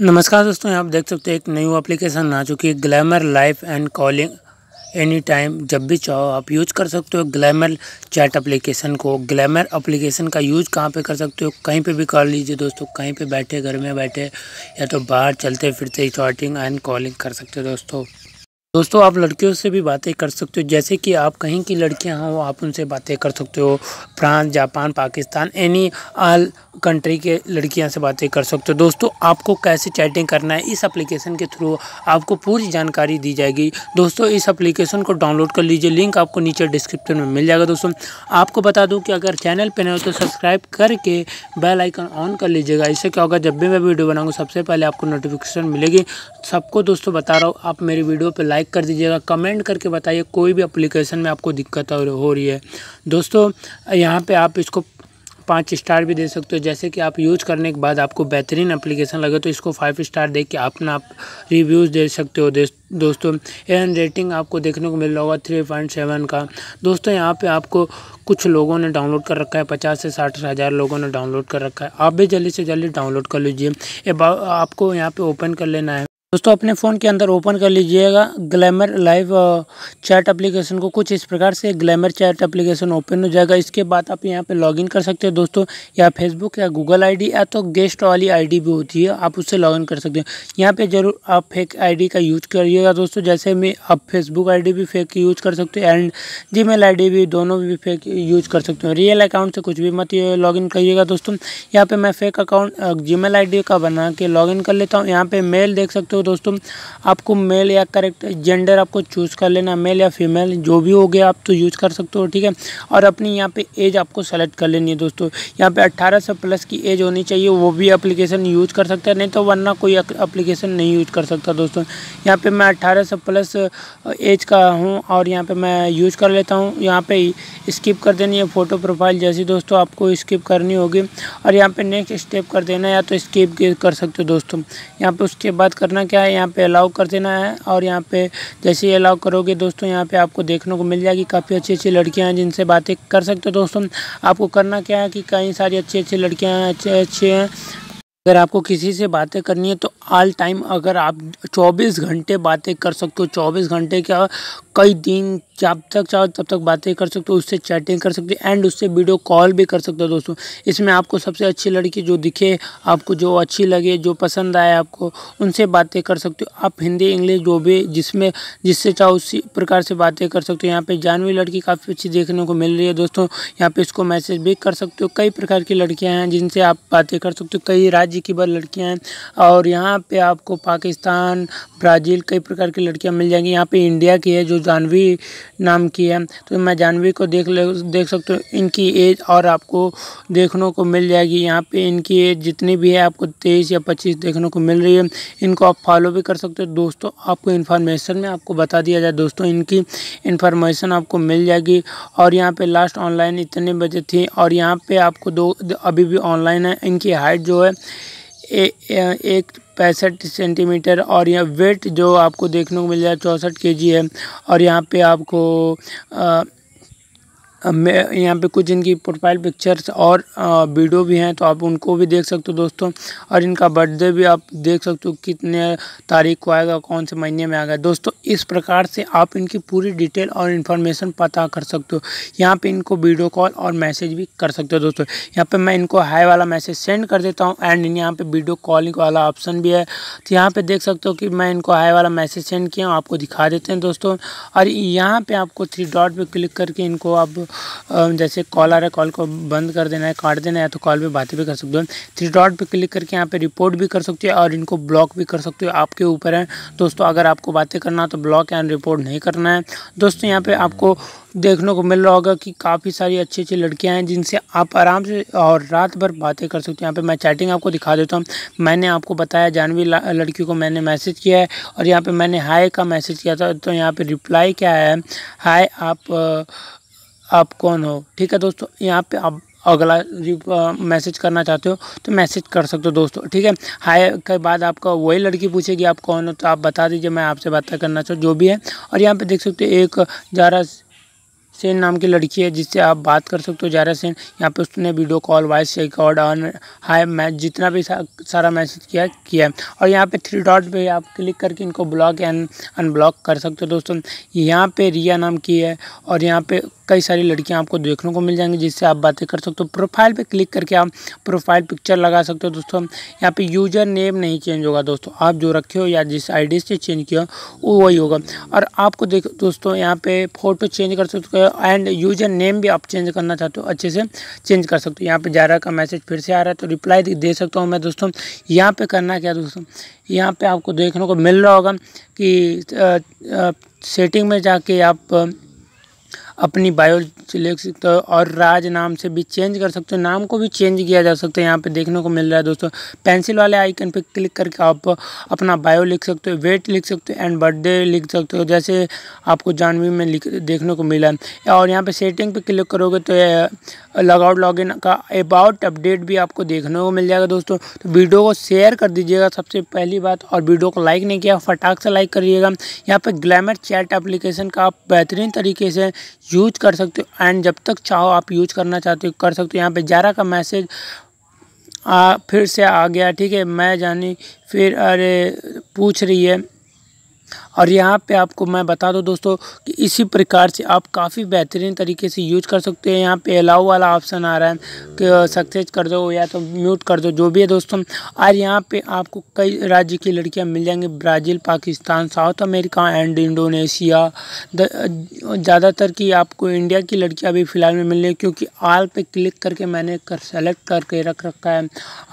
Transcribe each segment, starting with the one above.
नमस्कार दोस्तों आप देख सकते हैं एक न्यू एप्लीकेशन आ चुकी है Glamour life and calling any time जब भी चाहो आप यूज कर सकते हो ग्लैमर चैट एप्लीकेशन को ग्लैमर एप्लीकेशन का यूज कहाँ पे कर सकते हो कहीं पे भी कर लीजिए दोस्तों कहीं पे बैठे घर में बैठे या तो बाहर चलते फिरते चैटिंग एंड कॉलिंग कर सकते हो दोस्तों दोस्तों आप लड़कियों से भी बातें कर सकते हो जैसे कि आप कहीं की लड़कियां हो आप उनसे बातें कर सकते हो France Japan Pakistan any all country के लड़कियां से बातें कर सकते हो दोस्तों आपको कैसे चैटिंग करना है इस एप्लीकेशन के थ्रू आपको पूरी जानकारी दी जाएगी दोस्तों इस एप्लीकेशन को डाउनलोड कर लीजिए लिंक आपको नीचे डिस्क्रिप्शन में मिल जाएगा दोस्तों आपको बता दूँ कि अगर चैनल पर नहीं हो तो सब्सक्राइब करके बेल आइकन ऑन कर लीजिएगा इससे क्या होगा जब भी मैं वीडियो बनाऊँगा सबसे पहले आपको नोटिफिकेशन मिलेगी सबको दोस्तों बता रहा हूँ आप मेरी वीडियो पर लाइक लाइक कर दीजिएगा कमेंट करके बताइए कोई भी अप्लीकेशन में आपको दिक्कत हो रही है दोस्तों यहाँ पर आप इसको पाँच स्टार भी दे सकते हो जैसे कि आप यूज़ करने के बाद आपको बेहतरीन एप्लीकेशन लगे तो इसको फाइव स्टार दे के अपना आप रिव्यूज़ दे सकते हो दोस्तों एन रेटिंग आपको देखने को मिल रहा होगा थ्री पॉइंट सेवन का दोस्तों यहाँ पे आपको कुछ लोगों ने डाउनलोड कर रखा है पचास से साठ हज़ार लोगों ने डाउनलोड कर रखा है आप भी जल्दी से जल्दी डाउनलोड कर लीजिए आपको यहाँ पर ओपन कर लेना है दोस्तों अपने फ़ोन के अंदर ओपन कर लीजिएगा ग्लैमर लाइव चैट एप्लीकेशन को कुछ इस प्रकार से ग्लैमर चैट एप्लीकेशन ओपन हो जाएगा इसके बाद आप यहाँ पे लॉगिन कर सकते हो दोस्तों या फेसबुक या गूगल आईडी या तो गेस्ट वाली आईडी भी होती है आप उससे लॉगिन कर सकते हो यहाँ पे ज़रूर आप फेक आई का यूज करिएगा दोस्तों जैसे में आप फेसबुक आई भी फेक यूज कर सकते हो एंड जी मेल भी दोनों भी फेक यूज कर सकते हो रियल अकाउंट से कुछ भी मत लॉग इन करिएगा दोस्तों यहाँ पर मैं फेक अकाउंट जी मेल का बना के लॉग कर लेता हूँ यहाँ पर मेल देख सकते हो दोस्तों आपको मेल या करेक्ट जेंडर आपको चूज़ कर लेना मेल या फीमेल जो भी हो गया आप तो यूज़ कर सकते हो ठीक है और अपनी यहाँ पे एज आपको सेलेक्ट कर लेनी है दोस्तों यहाँ पे 18 से प्लस की एज होनी चाहिए वो भी एप्लीकेशन यूज कर सकता है नहीं तो वरना कोई अप्लीकेशन नहीं यूज कर सकता दोस्तों यहाँ पर मैं अट्ठारह से प्लस एज का हूँ और यहाँ पे मैं यूज कर लेता हूँ यहाँ पे स्किप कर देनी है फ़ोटो प्रोफाइल जैसी दोस्तों आपको स्किप करनी होगी और यहाँ पर नेक्स्ट स्टेप कर देना या तो स्किप कर सकते हो दोस्तों यहाँ पे उसके बाद करना क्या है यहाँ पे अलाउ कर देना है और यहाँ पे जैसे ही अलाउ करोगे दोस्तों यहाँ पे आपको देखने को मिल जाएगी काफ़ी अच्छी अच्छी लड़कियाँ हैं जिनसे बातें कर सकते हो दोस्तों आपको करना क्या है कि कई सारी अच्छी अच्छी लड़कियाँ हैं अच्छे अच्छे हैं अगर आपको किसी से बातें करनी है तो ऑल टाइम अगर आप 24 घंटे बातें कर सकते हो 24 घंटे क्या कई दिन जब तक चाहो तब तक बातें कर सकते हो उससे चैटिंग कर सकते हो एंड उससे वीडियो कॉल भी कर सकते हो दोस्तों इसमें आपको सबसे अच्छी लड़की जो दिखे आपको जो अच्छी लगे जो पसंद आए आपको उनसे बातें कर सकते हो आप हिंदी इंग्लिश जो भी जिसमें जिससे चाहो उसी प्रकार से बातें कर सकते हो यहाँ पर जानवी लड़की काफ़ी अच्छी देखने को मिल रही है दोस्तों यहाँ पर इसको मैसेज भी कर सकते हो कई प्रकार की लड़कियाँ हैं जिनसे आप बातें कर सकते हो कई राज्य की बार लड़कियाँ हैं और यहाँ पर आपको पाकिस्तान ब्राज़ील कई प्रकार की लड़कियाँ मिल जाएंगी यहाँ पर इंडिया की है जो जानवी नाम की है तो मैं जानवी को देख ले देख सकते हो इनकी एज और आपको देखने को मिल जाएगी यहाँ पे इनकी एज जितनी भी है आपको तेईस या पच्चीस देखने को मिल रही है इनको आप फॉलो भी कर सकते हो दोस्तों आपको इन्फॉर्मेशन में आपको बता दिया जाए दोस्तों इनकी इन्फॉर्मेशन आपको मिल जाएगी और यहाँ पर लास्ट ऑनलाइन इतने बजे थी और यहाँ पर आपको दो अभी भी ऑनलाइन है इनकी हाइट जो है ए, ए, एक पैंसठ सेंटीमीटर और यह वेट जो आपको देखने को मिल जाए चौंसठ के जी है और यहाँ पे आपको मैं यहाँ पे कुछ इनकी प्रोफाइल पिक्चर्स और वीडियो भी हैं तो आप उनको भी देख सकते हो दोस्तों और इनका बर्थडे भी आप देख सकते हो कितने तारीख को आएगा कौन से महीने में आएगा दोस्तों इस प्रकार से आप इनकी पूरी डिटेल और इन्फॉर्मेशन पता कर सकते हो यहाँ पे इनको वीडियो कॉल और मैसेज भी कर सकते हो दोस्तों यहाँ पर मैं इनको हाई वाला मैसेज सेंड कर देता हूँ एंड यहाँ वीडियो कॉलिंग वाला ऑप्शन भी है तो यहाँ पर देख सकते हो कि मैं इनको हाई वाला मैसेज सेंड किया हूँ आपको दिखा देते हैं दोस्तों और यहाँ पर आपको थ्री डॉट पर क्लिक करके इनको आप जैसे कॉल आ रहा है कॉल को बंद कर देना है काट देना है तो कॉल पर बातें भी कर सकते हो थ्री डॉट पर क्लिक करके यहाँ पर रिपोर्ट भी कर सकते हो और इनको ब्लॉक भी कर सकते हो आपके ऊपर है दोस्तों अगर आपको बातें करना है तो ब्लॉक एंड रिपोर्ट नहीं करना है दोस्तों यहाँ पर आपको देखने को मिल रहा होगा कि काफ़ी सारी अच्छी अच्छी लड़कियाँ हैं जिनसे आप आराम से और रात भर बातें कर सकते हो यहाँ पे मैं चैटिंग आपको दिखा देता हूँ मैंने आपको बताया जानवी लड़की को मैंने मैसेज किया है और यहाँ पे मैंने हाय का मैसेज किया था तो यहाँ पे रिप्लाई क्या है हाय आप आप कौन हो ठीक है दोस्तों यहाँ पे आप अगला मैसेज करना चाहते हो तो मैसेज कर सकते हो दोस्तों ठीक है हाय के बाद आपका वही लड़की पूछेगी आप कौन हो तो आप बता दीजिए मैं आपसे बात करना चाहूँ जो भी है और यहाँ पे देख सकते हो एक जारा सेन नाम की लड़की है जिससे आप बात कर सकते हो जारा सेन यहाँ पे उसने video call voice record on hi मै जितना भी सा, सारा मैसेज किया किया है और यहाँ पे थ्री डॉट पे आप क्लिक करके इनको ब्लॉक एंड अनब्लॉक कर सकते हो दोस्तों यहाँ पे रिया नाम की है और यहाँ पे कई सारी लड़कियाँ आपको देखने को मिल जाएंगी जिससे आप बातें कर सकते हो प्रोफाइल पर क्लिक करके आप प्रोफाइल पिक्चर लगा सकते हो दोस्तों यहाँ पर यूजर नेम नहीं चेंज होगा दोस्तों आप जो रखे हो या जिस आई से चेंज किया हो वो वही होगा और आपको देखो दोस्तों यहाँ पे फ़ोटो चेंज कर सकते हो एंड यूजर नेम भी आप चेंज करना चाहते हो अच्छे से चेंज कर सकते हो यहाँ जा जारा का मैसेज फिर से आ रहा है तो रिप्लाई दे सकता हूँ मैं दोस्तों यहाँ पर करना क्या दोस्तों यहाँ पे आपको देखने को मिल रहा होगा कि आ, आ, सेटिंग में जाके आप अपनी बायो से ले सकते हो और राज नाम से भी चेंज कर सकते हो नाम को भी चेंज किया जा सकता है यहाँ पे देखने को मिल रहा है दोस्तों पेंसिल वाले आइकन पे क्लिक करके आप अपना बायो लिख सकते हो वेट लिख सकते हो एंड बर्थडे लिख सकते हो जैसे आपको जानवी में लिख देखने को मिला और यहाँ पर सेटिंग पर क्लिक करोगे तो लॉगआउट इन का अबाउट अपडेट भी आपको देखने को मिल जाएगा दोस्तों तो वीडियो को शेयर कर दीजिएगा सबसे पहली बात और वीडियो को लाइक नहीं किया फटाक से लाइक करिएगा यहाँ पर ग्लैमर चैट एप्लीकेशन का आप बेहतरीन तरीके से यूज कर सकते हो एंड जब तक चाहो आप यूज करना चाहते हो कर सकते हो यहाँ पे जारा का मैसेज आ फिर से आ गया ठीक है मैं जानी फिर अरे पूछ रही है और यहाँ पे आपको मैं बता दूँ दोस्तों कि इसी प्रकार से आप काफ़ी बेहतरीन तरीके से यूज कर सकते हैं यहाँ पे अलाउ वाला ऑप्शन आ रहा है कि सक्सेस कर दो या तो म्यूट कर दो जो भी है दोस्तों और यहाँ पे आपको कई राज्य की लड़कियाँ मिल जाएंगी Brazil Pakistan South America and Indonesia ज़्यादातर की आपको इंडिया की लड़कियाँ अभी फ़िलहाल में मिल रही क्योंकि आल पे क्लिक करके मैंने कर सेलेक्ट करके रख रखा है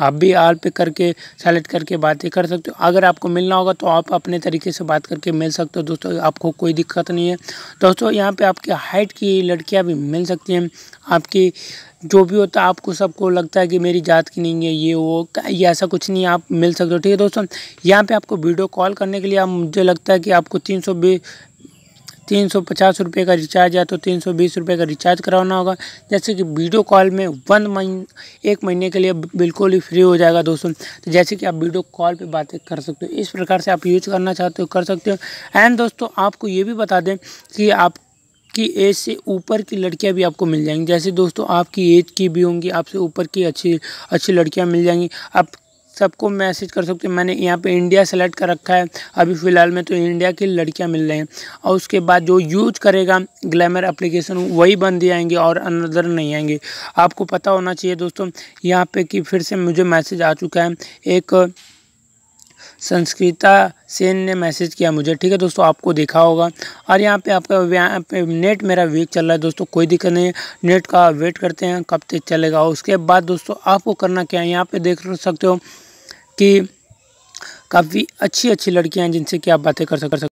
आप भी आल पर करके सेलेक्ट करके बातें कर सकते हो अगर आपको मिलना होगा तो आप अपने तरीके से बात करके मिल सकते हो दोस्तों आपको कोई दिक्कत नहीं है दोस्तों यहाँ पे आपकी हाइट की लड़कियाँ भी मिल सकती हैं आपकी जो भी होता है आपको सबको लगता है कि मेरी जात की नहीं है ये वो ये ऐसा कुछ नहीं आप मिल सकते हो ठीक है दोस्तों यहाँ पे आपको वीडियो कॉल करने के लिए आप मुझे लगता है कि आपको तीन सौ तीन सौ पचास रुपये का रिचार्ज या तो तीन सौ बीस रुपये का रिचार्ज करवाना होगा जैसे कि वीडियो कॉल में वन मही एक महीने के लिए बिल्कुल ही फ्री हो जाएगा दोस्तों तो जैसे कि आप वीडियो कॉल पर बातें कर सकते हो इस प्रकार से आप यूज करना चाहते हो कर सकते हो एंड दोस्तों आपको ये भी बता दें कि आप की एज से ऊपर की लड़कियां भी आपको मिल जाएंगी जैसे दोस्तों आपकी एज की भी होंगी आपसे ऊपर की अच्छी अच्छी लड़कियां मिल जाएंगी आप सबको मैसेज कर सकते हैं मैंने यहाँ पे इंडिया सेलेक्ट कर रखा है अभी फ़िलहाल में तो इंडिया की लड़कियाँ मिल रही हैं और उसके बाद जो यूज करेगा ग्लैमर एप्लीकेशन वही ही आएंगे और अनदर नहीं आएंगे आपको पता होना चाहिए दोस्तों यहाँ पर कि फिर से मुझे मैसेज आ चुका है एक संस्कृता सेन ने मैसेज किया मुझे ठीक है दोस्तों आपको देखा होगा और यहाँ पे आपका यहाँ पे नेट मेरा वीक चल रहा है दोस्तों कोई दिक्कत नहीं है नेट का वेट करते हैं कब तक चलेगा उसके बाद दोस्तों आपको करना क्या है यहाँ पे देख सकते हो कि काफ़ी अच्छी अच्छी लड़कियां हैं जिनसे कि आप बातें कर सक